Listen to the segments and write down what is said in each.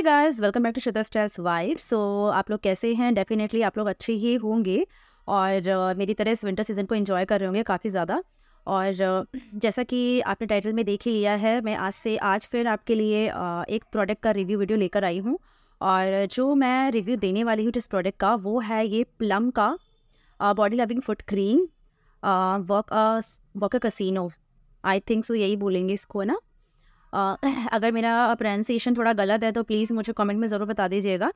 Hey guys welcome back to Shraddha styles vibe so आप लोग कैसे हैं डेफिनेटली आप लोग अच्छे ही होंगे और uh, मेरी तरह इस विंटर सीज़न को एंजॉय कर रहे होंगे काफ़ी ज़्यादा और uh, जैसा कि आपने टाइटल में देख ही लिया है मैं आज से आज फिर आपके लिए uh, एक प्रोडक्ट का रिव्यू वीडियो लेकर आई हूँ और जो मैं रिव्यू देने वाली हूँ जिस प्रोडक्ट का वो है ये प्लम का body loving foot cream work work कसिनो आई थिंक सो यही बोलेंगे इसको है ना अगर मेरा प्रोनाउंसिएशन थोड़ा गलत है तो प्लीज़ मुझे कमेंट में ज़रूर बता दीजिएगा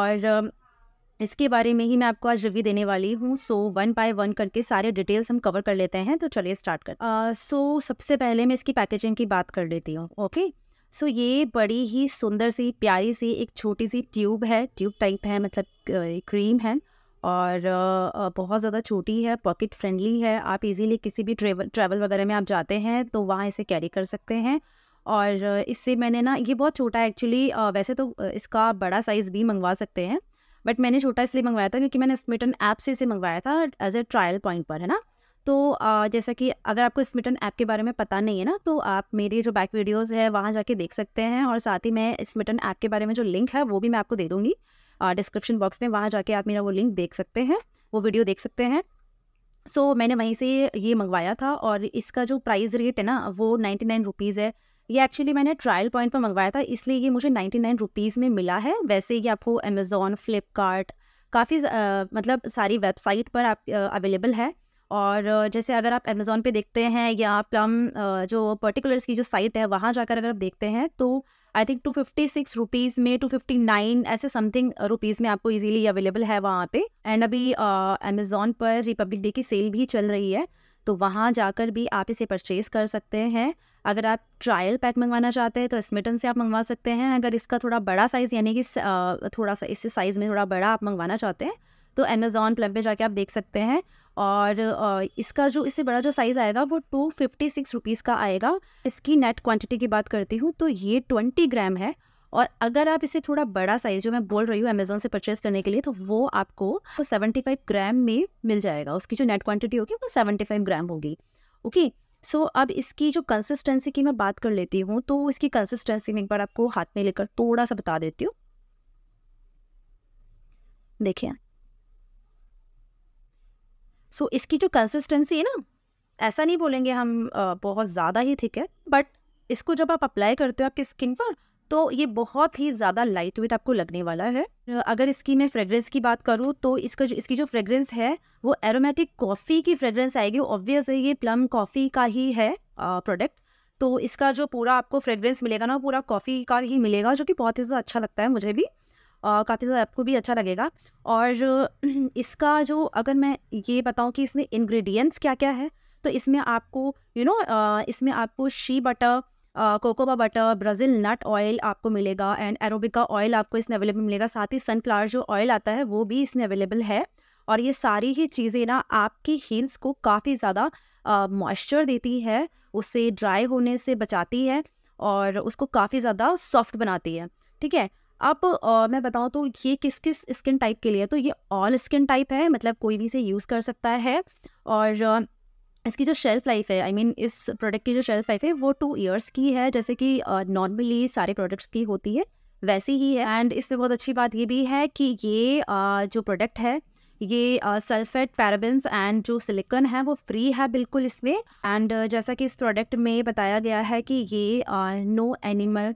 और इसके बारे में ही मैं आपको आज रिव्यू देने वाली हूँ सो वन बाय वन करके सारे डिटेल्स हम कवर कर लेते हैं तो चलिए स्टार्ट कर सो uh, so, सबसे पहले मैं इसकी पैकेजिंग की बात कर लेती हूँ ओके सो ये बड़ी ही सुंदर सी प्यारी सी एक छोटी सी ट्यूब है ट्यूब टाइप है मतलब क्रीम है और बहुत ज़्यादा छोटी है पॉकेट फ्रेंडली है आप इजीली किसी भी ट्रेवल ट्रैवल वगैरह में आप जाते हैं तो वहाँ इसे कैरी कर सकते हैं और इससे मैंने ना ये बहुत छोटा एक्चुअली वैसे तो इसका बड़ा साइज़ भी मंगवा सकते हैं बट मैंने छोटा इसलिए मंगवाया था क्योंकि मैंने स्मिटन ऐप से इसे मंगवाया था एज ए ट्रायल पॉइंट पर है ना तो जैसा कि अगर आपको स्मिटन ऐप के बारे में पता नहीं है ना तो आप मेरी जो बैक वीडियोज़ है वहाँ जाके देख सकते हैं और साथ ही मैं स्मिटन ऐप के बारे में जो लिंक है वो भी मैं आपको दे दूँगी डिस्क्रिप्शन बॉक्स में वहाँ जाके आप मेरा वो लिंक देख सकते हैं वो वीडियो देख सकते हैं सो so, मैंने वहीं से ये मंगवाया था और इसका जो प्राइस रेट है ना वो नाइन्टी नाइन रुपीज़ है ये एक्चुअली मैंने ट्रायल पॉइंट पर मंगवाया था इसलिए ये मुझे नाइन्टी नाइन रुपीज़ में मिला है वैसे ये आपको अमेज़ोन फ्लिपकार्ट काफ़ी मतलब सारी वेबसाइट पर आप अवेलेबल है और जैसे अगर आप अमेज़ोन पे देखते हैं या प्लम जो पर्टिकुलर्स की जो साइट है वहाँ जाकर अगर आप देखते हैं तो I think two fifty six rupees में टू फिफ्टी नाइन ऐसे समथिंग रुपीज़ में आपको इजीली अवेलेबल है वहाँ पे एंड अभी अमेज़ोन पर रिपब्लिक डे की सेल भी चल रही है तो वहाँ जाकर भी आप इसे परचेज़ कर सकते हैं अगर आप ट्रायल पैक मंगवाना चाहते हैं तो स्मिटन से आप मंगवा सकते हैं अगर इसका थोड़ा बड़ा साइज़ यानी कि थोड़ा सा इस साइज़ में थोड़ा बड़ा आप मंगवाना चाहते हैं तो अमेज़ॉन प्लम पे जाके आप देख सकते हैं और इसका जो इससे बड़ा जो साइज़ आएगा वो टू फिफ्टी सिक्स रुपीज़ का आएगा इसकी नेट क्वांटिटी की बात करती हूँ तो ये ट्वेंटी ग्राम है और अगर आप इसे थोड़ा बड़ा साइज़ जो मैं बोल रही हूँ अमेजोन से परचेज करने के लिए तो वो आपको सेवेंटी फाइव ग्राम में मिल जाएगा उसकी जो नेट क्वान्टिटी होगी वो सेवेंटी फाइव ग्राम होगी ओके सो so, अब इसकी जो कंसिस्टेंसी की मैं बात कर लेती हूँ तो इसकी कंसिस्टेंसी में एक बार आपको हाथ में लेकर थोड़ा सा बता देती हूँ देखिए सो so, इसकी जो कंसिस्टेंसी है ना ऐसा नहीं बोलेंगे हम बहुत ज़्यादा ही थिक है बट इसको जब आप अप्लाई करते हो आपकी स्किन पर तो ये बहुत ही ज़्यादा लाइट वेट आपको लगने वाला है अगर इसकी मैं फ्रेगरेंस की बात करूँ तो इसका जो इसकी जो फ्रेगरेंस है वो एरोमेटिक कॉफ़ी की फ्रेगरेंस आएगी ऑब्वियस है ये प्लम कॉफ़ी का ही है प्रोडक्ट तो इसका जो पूरा आपको फ्रेगरेंस मिलेगा ना पूरा कॉफ़ी का ही मिलेगा जो कि बहुत ही ज़्यादा अच्छा लगता है मुझे भी काफ़ी ज़्यादा आपको भी अच्छा लगेगा और इसका जो अगर मैं ये बताऊँ कि इसमें इंग्रेडिएंट्स क्या क्या है तो इसमें आपको यू you नो know, इसमें आपको शी बटर कोकोबा बटर ब्राज़ील नट ऑयल आपको मिलेगा एंड एरोबिका ऑयल आपको इसमें अवेलेबल मिलेगा साथ ही सनफ्लावर जो ऑयल आता है वो भी इसमें अवेलेबल है और ये सारी ही चीज़ें ना आपकी हील्स को काफ़ी ज़्यादा मॉइस्चर देती है उससे ड्राई होने से बचाती है और उसको काफ़ी ज़्यादा सॉफ्ट बनाती है ठीक है अब आ, मैं बताऊँ तो ये किस किस स्किन टाइप के लिए तो ये ऑल स्किन टाइप है मतलब कोई भी इसे यूज़ कर सकता है और इसकी जो शेल्फ़ लाइफ है आई I मीन mean, इस प्रोडक्ट की जो शेल्फ़ लाइफ है वो टू ईयर्स की है जैसे कि नॉर्मली uh, सारे प्रोडक्ट्स की होती है वैसी ही है एंड इसमें बहुत अच्छी बात ये भी है कि ये uh, जो प्रोडक्ट है ये सल्फेट पैराबिन्स एंड जो सिलिकन है वो फ्री है बिल्कुल इसमें एंड uh, जैसा कि इस प्रोडक्ट में बताया गया है कि ये नो एनिमल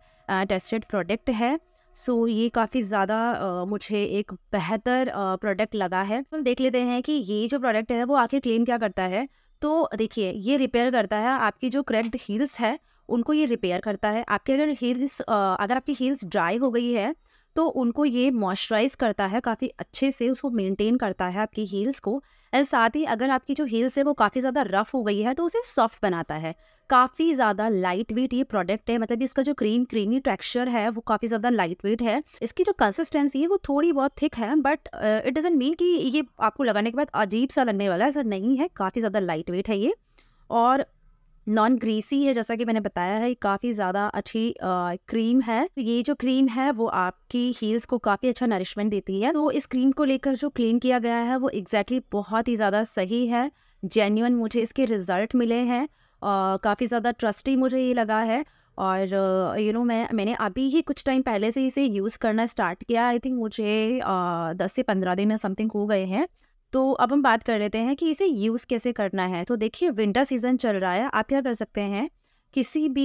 टेस्टेड प्रोडक्ट है सो so, ये काफ़ी ज़्यादा मुझे एक बेहतर प्रोडक्ट लगा है हम देख लेते हैं कि ये जो प्रोडक्ट है वो आखिर क्लेम क्या करता है तो देखिए ये रिपेयर करता है आपकी जो क्रैक्ड हील्स है उनको ये रिपेयर करता है आपके अगर हील्स अगर आपकी हील्स ड्राई हो गई है तो उनको ये मॉइस्चराइज़ करता है काफ़ी अच्छे से उसको मेनटेन करता है आपकी हील्स को एंड साथ ही अगर आपकी जो हील्स है वो काफ़ी ज़्यादा रफ़ हो गई है तो उसे सॉफ्ट बनाता है काफ़ी ज़्यादा लाइट वेट ये प्रोडक्ट है मतलब इसका जो क्रीम क्रीमी टेक्सचर है वो काफ़ी ज़्यादा लाइट वेट है इसकी जो कंसिस्टेंसी है वो थोड़ी बहुत थिक है बट इट डजेंट मीन कि ये आपको लगाने के बाद अजीब सा लगने वाला है ऐसा नहीं है काफ़ी ज़्यादा लाइट वेट है ये और नॉन ग्रीसी है जैसा कि मैंने बताया है काफ़ी ज़्यादा अच्छी आ, क्रीम है तो ये जो क्रीम है वो आपकी हील्स को काफ़ी अच्छा नरिशमेंट देती है तो इस क्रीम को लेकर जो क्लीन किया गया है वो एग्जैक्टली exactly बहुत ही ज़्यादा सही है जेन्यून मुझे इसके रिज़ल्ट मिले हैं काफ़ी ज़्यादा ट्रस्टी मुझे ये लगा है और यू uh, नो know, मैं मैंने अभी ही कुछ टाइम पहले से इसे यूज़ करना स्टार्ट किया आई थिंक मुझे दस से पंद्रह दिन समथिंग हो गए हैं तो अब हम बात कर लेते हैं कि इसे यूज़ कैसे करना है तो देखिए विंटर सीज़न चल रहा है आप क्या कर सकते हैं किसी भी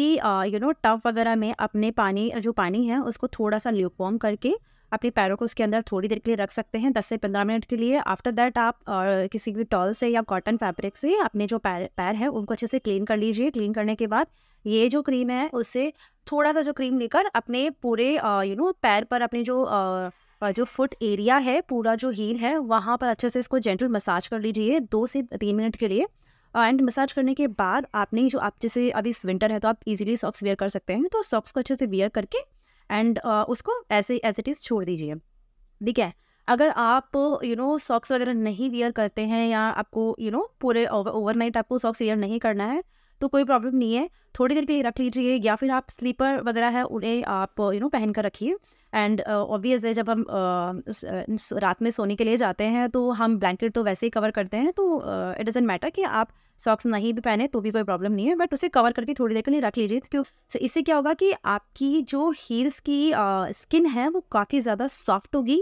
यू नो टब वगैरह में अपने पानी जो पानी है उसको थोड़ा सा ल्यूकवॉर्म करके अपने पैरों को उसके अंदर थोड़ी देर के लिए रख सकते हैं दस से पंद्रह मिनट के लिए आफ्टर दैट आप आ, किसी भी टॉल से या कॉटन फैब्रिक से अपने जो पैर पैर है उनको अच्छे से क्लीन कर लीजिए क्लीन करने के बाद ये जो क्रीम है उससे थोड़ा सा जो क्रीम लेकर अपने पूरे यू नो पैर पर अपने जो आ, जो फुट एरिया है पूरा जो हील है वहाँ पर अच्छे से इसको जेंटल मसाज कर लीजिए दो से तीन मिनट के लिए एंड मसाज करने के बाद आपने जो आप जैसे अभी विंटर है तो आप इजीली सॉक्स वेयर कर सकते हैं तो सॉक्स को अच्छे से वेयर करके एंड उसको ऐसे एज इट इज़ छोड़ दीजिए ठीक है अगर आप यू नो सॉक्स वगैरह नहीं वेयर करते हैं या आपको यू you नो know, पूरे नाइट आपको सॉक्स वेयर नहीं करना है तो कोई प्रॉब्लम नहीं है थोड़ी देर के लिए रख लीजिए या फिर आप स्लीपर वगैरह है उन्हें आप यू नो पहन कर रखिए एंड ऑब्वियस uh, है जब हम uh, रात में सोने के लिए जाते हैं तो हम ब्लैंकेट तो वैसे ही कवर करते हैं तो इट डजेंट मैटर कि आप सॉक्स नहीं भी पहने तो भी कोई प्रॉब्लम नहीं है बट उसे कवर करके थोड़ी देर के लिए रख लीजिए क्यों सो so, इससे क्या होगा कि आपकी जो हील्स की स्किन uh, है वो काफ़ी ज़्यादा सॉफ्ट होगी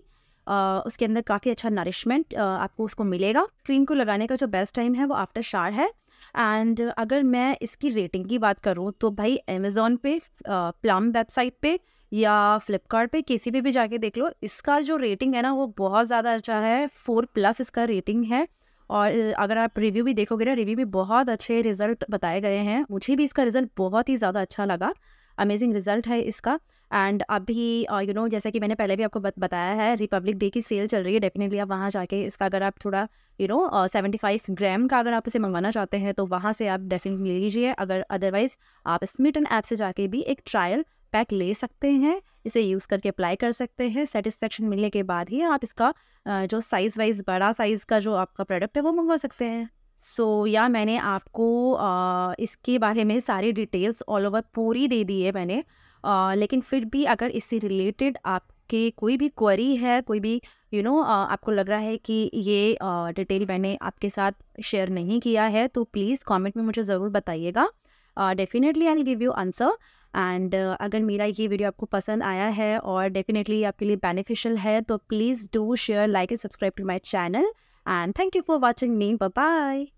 उसके अंदर काफ़ी अच्छा नरिशमेंट आपको उसको मिलेगा क्रीम को लगाने का जो बेस्ट टाइम है वो आफ्टर शार है एंड अगर मैं इसकी रेटिंग की बात करूँ तो भाई अमेज़ोन पे प्लम वेबसाइट पे या फ्लिपकार्ट पे किसी पे भी जाके देख लो इसका जो रेटिंग है ना वो बहुत ज़्यादा अच्छा है फोर प्लस इसका रेटिंग है और अगर आप रिव्यू भी देखोगे ना रिव्यू भी बहुत अच्छे रिज़ल्ट बताए गए हैं मुझे भी इसका रिज़ल्ट बहुत ही ज़्यादा अच्छा लगा अमेजिंग रिजल्ट है इसका एंड अभी you uh, know you know, जैसा कि मैंने पहले भी आपको बत, बताया है रिपब्लिक डे की सेल चल रही है डेफिनेटली आप वहाँ जाके इसका अगर आप थोड़ा you know seventy five gram का अगर आप इसे मंगवाना चाहते हैं तो वहाँ से आप डेफिनेटली ले लीजिए अगर अदरवाइज़ आप स्मिटन ऐप से जाके भी एक ट्रायल पैक ले सकते हैं इसे यूज़ करके अप्लाई कर सकते हैं सेटिस्फेक्शन मिलने के बाद ही आप इसका uh, जो साइज़ वाइज बड़ा साइज़ का जो आपका प्रोडक्ट है वो मंगवा सकते हैं सो so, या मैंने आपको आ, इसके बारे में सारी डिटेल्स ऑल ओवर पूरी दे दी है मैंने आ, लेकिन फिर भी अगर इससे रिलेटेड आपके कोई भी क्वेरी है कोई भी यू you नो know, आपको लग रहा है कि ये आ, डिटेल मैंने आपके साथ शेयर नहीं किया है तो प्लीज़ कमेंट में मुझे ज़रूर बताइएगा definitely I give you answer and अगर मेरा ये वीडियो आपको पसंद आया है और डेफिनेटली आपके लिए बेनिफिशियल है तो please do share like and subscribe to my channel And thank you for watching me. Bye bye.